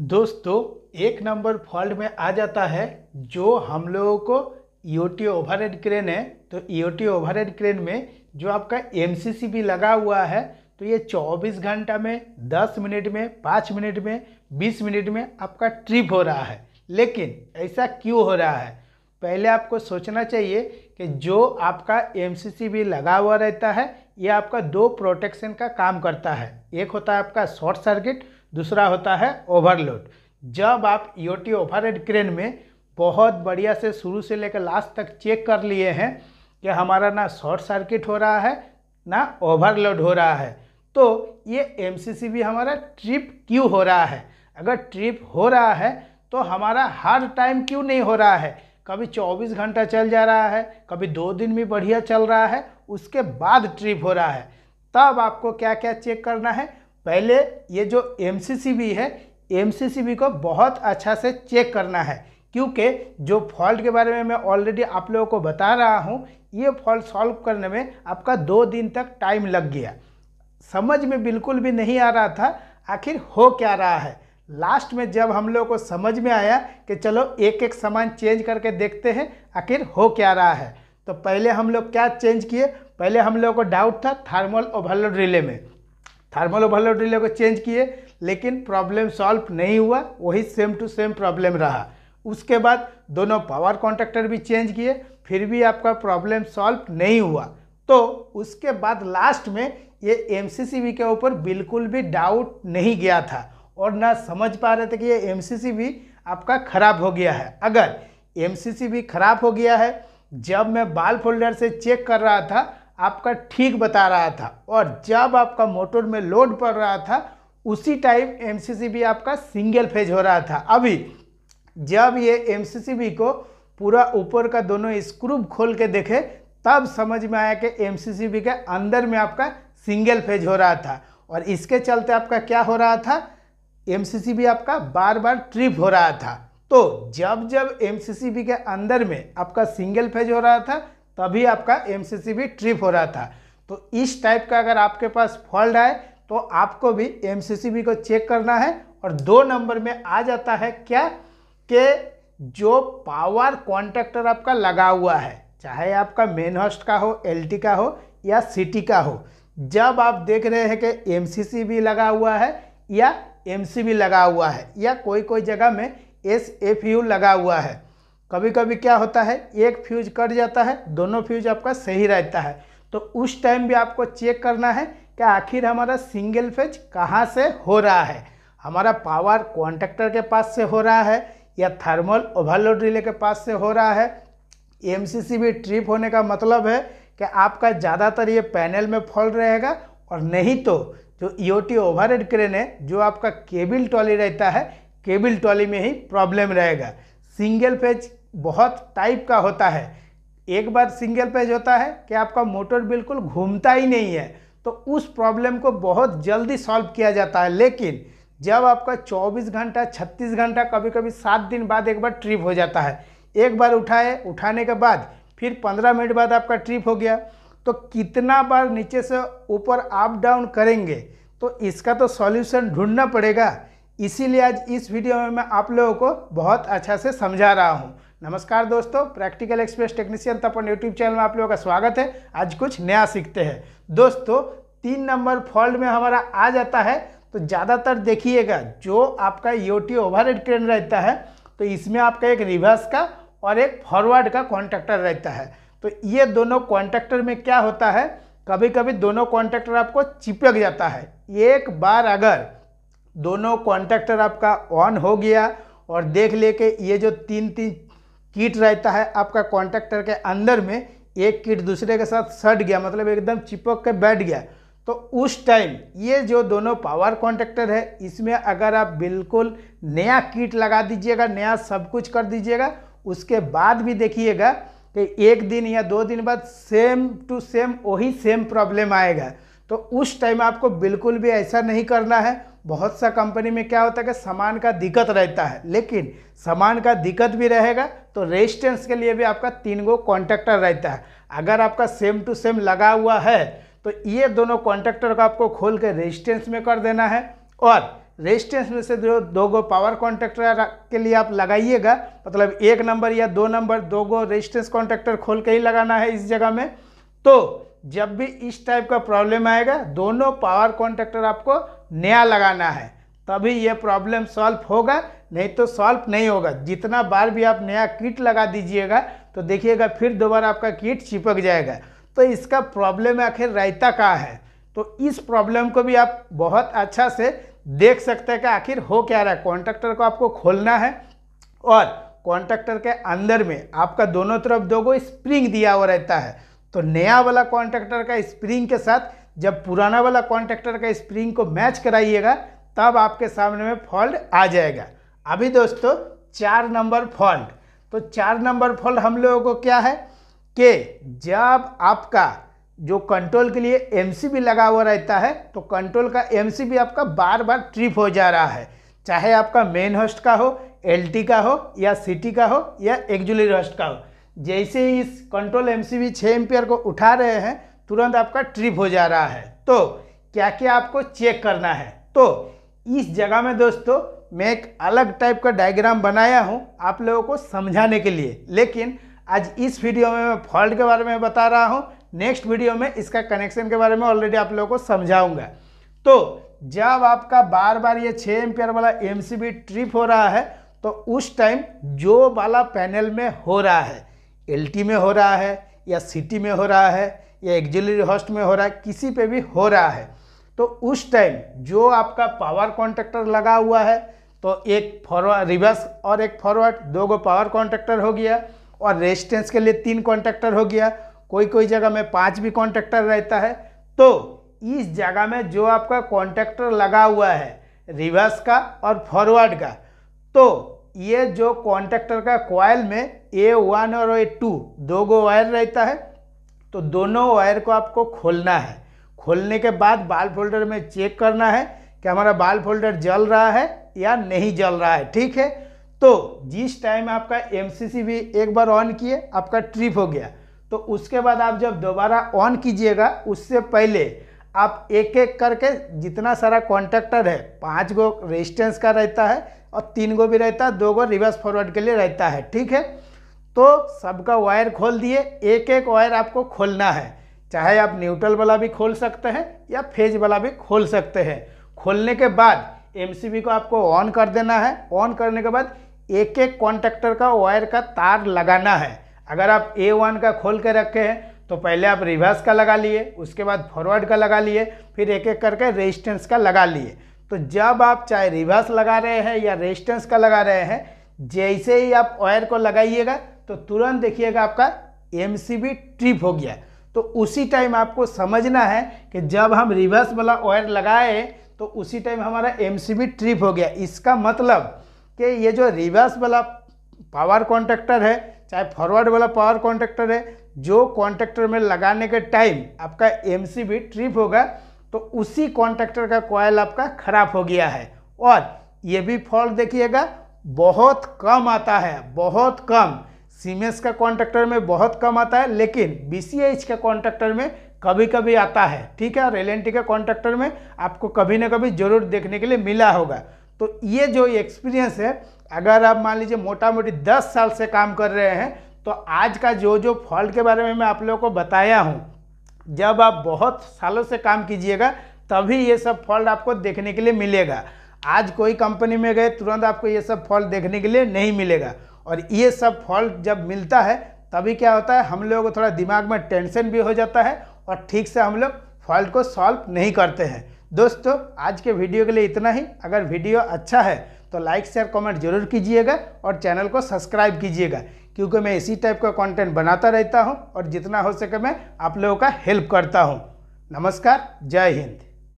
दोस्तों एक number fault में आ जाता है जो हम लोगों को ईओटी ओवरहेड क्रेन है तो ईओटी ओवरहेड क्रेन में जो आपका एमसीसी भी लगा हुआ है तो ये 24 घंटा में 10 मिनट में 5 मिनट में 20 मिनट में आपका ट्रिप हो रहा है लेकिन ऐसा क्यों हो रहा है पहले आपको सोचना चाहिए कि जो आपका एमसीसी भी लगा हुआ रहता है ये आपका दो प्रोटेक्शन का काम करता है एक होता है आपका शॉर्ट सर्किट दूसरा होता है ओवरलोड जब आप ईओटी ओवरहेड क्रेन में बहुत बढ़िया से शुरू से लेकर लास्ट तक चेक कर लिए हैं कि हमारा ना शॉर्ट सर्किट हो रहा है ना ओवरलोड हो रहा है तो ये एम भी हमारा ट्रिप क्यों हो रहा है अगर ट्रिप हो रहा है तो हमारा हर टाइम क्यों नहीं हो रहा है कभी 24 घंटा चल जा रहा है कभी दो दिन भी बढ़िया चल रहा है उसके बाद ट्रिप हो रहा है तब आपको क्या क्या चेक करना है पहले ये जो एम है एम को बहुत अच्छा से चेक करना है क्योंकि जो फॉल्ट के बारे में मैं ऑलरेडी आप लोगों को बता रहा हूँ ये फॉल्ट सॉल्व करने में आपका दो दिन तक टाइम लग गया समझ में बिल्कुल भी नहीं आ रहा था आखिर हो क्या रहा है लास्ट में जब हम लोग को समझ में आया कि चलो एक एक सामान चेंज करके देखते हैं आखिर हो क्या रहा है तो पहले हम लोग क्या चेंज किए पहले हम लोगों को डाउट था थर्मल ओवरलोड रिले में थर्मल ओवरलोड रिले को चेंज किए लेकिन प्रॉब्लम सॉल्व नहीं हुआ वही सेम टू सेम प्रॉब्लम रहा उसके बाद दोनों पावर कॉन्ट्रैक्टर भी चेंज किए फिर भी आपका प्रॉब्लम सॉल्व नहीं हुआ तो उसके बाद लास्ट में ये एम के ऊपर बिल्कुल भी डाउट नहीं गया था और ना समझ पा रहे थे कि ये एम आपका खराब हो गया है अगर एम खराब हो गया है जब मैं बाल फोल्डर से चेक कर रहा था आपका ठीक बता रहा था और जब आपका मोटर में लोड पड़ रहा था उसी टाइम एम भी आपका सिंगल फेज हो रहा था अभी जब ये एमसीसीबी को पूरा ऊपर का दोनों स्क्रूब खोल के देखे तब समझ में आया कि एमसीसीबी के अंदर में आपका सिंगल फेज हो रहा था और इसके चलते आपका क्या हो रहा था एमसीसीबी आपका बार बार ट्रिप हो रहा था तो जब जब एम के अंदर में आपका सिंगल फेज हो रहा था तभी आपका एम भी ट्रिप हो रहा था तो इस टाइप का अगर आपके पास फॉल्ट आए तो आपको भी एम को चेक करना है और दो नंबर में आ जाता है क्या कि जो पावर कॉन्ट्रैक्टर आपका लगा हुआ है चाहे आपका मेन हॉस्ट का हो एलटी का हो या सिटी का हो जब आप देख रहे हैं कि एम भी लगा हुआ है या एम लगा हुआ है या कोई कोई जगह में एस एफ यू लगा हुआ है कभी कभी क्या होता है एक फ्यूज कट जाता है दोनों फ्यूज आपका सही रहता है तो उस टाइम भी आपको चेक करना है कि आखिर हमारा सिंगल फेज कहाँ से हो रहा है हमारा पावर कॉन्ट्रेक्टर के पास से हो रहा है या थर्मल ओवरलोड रिले के पास से हो रहा है एम भी ट्रिप होने का मतलब है कि आपका ज़्यादातर ये पैनल में फॉल्ट रहेगा और नहीं तो जो E T over overhead crane है जो आपका केबल टॉली रहता है केबल टॉली में ही प्रॉब्लम रहेगा सिंगल फेज बहुत टाइप का होता है एक बार सिंगल पेज होता है कि आपका मोटर बिल्कुल घूमता ही नहीं है तो उस प्रॉब्लम को बहुत जल्दी सॉल्व किया जाता है लेकिन जब आपका 24 घंटा 36 घंटा कभी कभी सात दिन बाद एक बार ट्रिप हो जाता है एक बार उठाए उठाने के बाद फिर 15 मिनट बाद आपका ट्रिप हो गया तो कितना बार नीचे से ऊपर अप डाउन करेंगे तो इसका तो सॉल्यूशन ढूंढना पड़ेगा इसीलिए आज इस वीडियो में मैं आप लोगों को बहुत अच्छा से समझा रहा हूँ नमस्कार दोस्तों practical express technician Tapan YouTube channel में आप लोगों का स्वागत है आज कुछ नया सीखते हैं दोस्तों तीन नंबर फॉल्ट में हमारा आ जाता है तो ज़्यादातर देखिएगा जो आपका यूटी ओवर क्रेन रहता है तो इसमें आपका एक रिवर्स का और एक फॉरवर्ड का कॉन्ट्रैक्टर रहता है तो ये दोनों कॉन्ट्रैक्टर में क्या होता है कभी कभी दोनों कॉन्ट्रैक्टर आपको चिपक जाता है एक बार अगर दोनों कॉन्ट्रैक्टर आपका ऑन हो गया और देख ले के ये जो तीन तीन कीट रहता है आपका कॉन्ट्रैक्टर के अंदर में एक कीट दूसरे के साथ सट गया मतलब एकदम चिपक के बैठ गया तो उस टाइम ये जो दोनों पावर कॉन्ट्रैक्टर है इसमें अगर आप बिल्कुल नया कीट लगा दीजिएगा नया सब कुछ कर दीजिएगा उसके बाद भी देखिएगा कि एक दिन या दो दिन बाद सेम टू सेम वही सेम प्रॉब्लम आएगा तो उस टाइम आपको बिल्कुल भी ऐसा नहीं करना है बहुत सा कंपनी में क्या होता है कि सामान का दिक्कत रहता है लेकिन सामान का दिक्कत भी रहेगा तो रेजिस्टेंस के लिए भी आपका तीन गो कॉन्ट्रैक्टर रहता है अगर आपका सेम टू सेम लगा हुआ है तो ये दोनों कॉन्ट्रैक्टर को आपको खोल के रेजिस्टेंस में कर देना है और रेजिस्टेंस में से जो दो गो पावर कॉन्ट्रैक्टर के लिए आप लगाइएगा मतलब एक नंबर या दो नंबर दो गो रेजिस्टेंस कॉन्ट्रैक्टर खोल के ही लगाना है इस जगह में तो जब भी इस टाइप का प्रॉब्लम आएगा दोनों पावर कॉन्ट्रैक्टर आपको नया लगाना है तभी ये प्रॉब्लम सॉल्व होगा नहीं तो सॉल्व नहीं होगा जितना बार भी आप नया किट लगा दीजिएगा तो देखिएगा फिर दोबारा आपका किट चिपक जाएगा तो इसका प्रॉब्लम आखिर रायता का है तो इस प्रॉब्लम को भी आप बहुत अच्छा से देख सकते हैं कि आखिर हो क्या रहा है कॉन्ट्रैक्टर को आपको खोलना है और कॉन्ट्रैक्टर के अंदर में आपका दोनों तरफ दो गो स्प्रिंग दिया हुआ रहता है तो नया वाला कॉन्ट्रैक्टर का स्प्रिंग के साथ जब पुराना वाला कॉन्ट्रैक्टर का स्प्रिंग को मैच कराइएगा तब आपके सामने में फॉल्ट आ जाएगा अभी दोस्तों चार नंबर फॉल्ट तो चार नंबर फॉल्ट हम लोगों को क्या है कि जब आपका जो कंट्रोल के लिए एम लगा हुआ रहता है तो कंट्रोल का एम आपका बार बार ट्रिप हो जा रहा है चाहे आपका मेन होस्ट का हो एल का हो या सिटी का हो या एक्जुलरी होस्ट का हो जैसे ही इस कंट्रोल एम सी को उठा रहे हैं तुरंत आपका ट्रिप हो जा रहा है तो क्या क्या आपको चेक करना है तो इस जगह में दोस्तों मैं एक अलग टाइप का डायग्राम बनाया हूँ आप लोगों को समझाने के लिए लेकिन आज इस वीडियो में मैं फॉल्ट के बारे में बता रहा हूँ नेक्स्ट वीडियो में इसका कनेक्शन के बारे में ऑलरेडी आप लोगों को समझाऊंगा तो जब आपका बार बार ये छः एम वाला एम ट्रिप हो रहा है तो उस टाइम जो वाला पैनल में हो रहा है एल में हो रहा है या सिटी में हो रहा है या एक्जिलरी हॉस्ट में हो रहा है किसी पे भी हो रहा है तो उस टाइम जो आपका पावर कॉन्ट्रेक्टर लगा हुआ है तो एक फॉरवर्ड रिवर्स और एक फॉरवर्ड दो गो पावर कॉन्ट्रेक्टर हो गया और रेजिस्टेंस के लिए तीन कॉन्ट्रेक्टर हो गया कोई कोई जगह में पाँच भी कॉन्ट्रेक्टर रहता है तो इस जगह में जो आपका कॉन्ट्रेक्टर लगा हुआ है रिवर्स का और फॉरवर्ड का तो ये जो कॉन्ट्रेक्टर का कॉयल में ए वन और ए टू दो गो वायर रहता है तो दोनों वायर को आपको खोलना है खोलने के बाद बाल फोल्डर में चेक करना है कि हमारा बाल फोल्डर जल रहा है या नहीं जल रहा है ठीक है तो जिस टाइम आपका एम भी एक बार ऑन किए आपका ट्रिप हो गया तो उसके बाद आप जब दोबारा ऑन कीजिएगा उससे पहले आप एक एक करके जितना सारा कॉन्टेक्टर है पाँच गो रेजिस्टेंस का रहता है और तीन गो भी रहता है दो गो रिवर्स फॉरवर्ड के लिए रहता है ठीक है तो सबका वायर खोल दिए एक एक वायर आपको खोलना है चाहे आप न्यूट्रल वाला भी खोल सकते हैं या फेज वाला भी खोल सकते हैं खोलने के बाद एमसीबी को आपको ऑन कर देना है ऑन करने के बाद एक एक कॉन्टेक्टर का वायर का तार लगाना है अगर आप ए वन का खोल के रखे हैं तो पहले आप रिवर्स का लगा लिए उसके बाद फॉरवर्ड का लगा लिए फिर एक एक करके रेजिस्टेंस का लगा लिए तो जब आप चाहे रिवर्स लगा रहे हैं या रेजिस्टेंस का लगा रहे हैं जैसे ही आप वायर को लगाइएगा तो तुरंत देखिएगा आपका एम ट्रिप हो गया तो उसी टाइम आपको समझना है कि जब हम रिवर्स वाला ऑयर लगाए तो उसी टाइम हमारा एम ट्रिप हो गया इसका मतलब कि ये जो रिवर्स वाला पावर कॉन्ट्रैक्टर है चाहे फॉरवर्ड वाला पावर कॉन्ट्रैक्टर है जो कॉन्ट्रैक्टर में लगाने के टाइम आपका एम ट्रिप होगा तो उसी कॉन्ट्रैक्टर का कॉयल आपका खराब हो गया है और ये भी फॉल्ट देखिएगा बहुत कम आता है बहुत कम सीमेंस का कॉन्ट्रैक्टर में बहुत कम आता है लेकिन बी का कॉन्ट्रैक्टर में कभी कभी आता है ठीक है रेल एन का कॉन्ट्रैक्टर में आपको कभी ना कभी जरूर देखने के लिए मिला होगा तो ये जो एक्सपीरियंस है अगर आप मान लीजिए मोटा मोटी दस साल से काम कर रहे हैं तो आज का जो जो फॉल्ट के बारे में मैं आप लोगों को बताया हूँ जब आप बहुत सालों से काम कीजिएगा तभी ये सब फॉल्ट आपको देखने के लिए मिलेगा आज कोई कंपनी में गए तुरंत आपको ये सब फॉल्ट देखने के लिए नहीं मिलेगा और ये सब फॉल्ट जब मिलता है तभी क्या होता है हम लोगों को थोड़ा दिमाग में टेंशन भी हो जाता है और ठीक से हम लोग फॉल्ट को सॉल्व नहीं करते हैं दोस्तों आज के वीडियो के लिए इतना ही अगर वीडियो अच्छा है तो लाइक शेयर कमेंट जरूर कीजिएगा और चैनल को सब्सक्राइब कीजिएगा क्योंकि मैं इसी टाइप का कंटेंट बनाता रहता हूं और जितना हो सके मैं आप लोगों का हेल्प करता हूं नमस्कार जय हिंद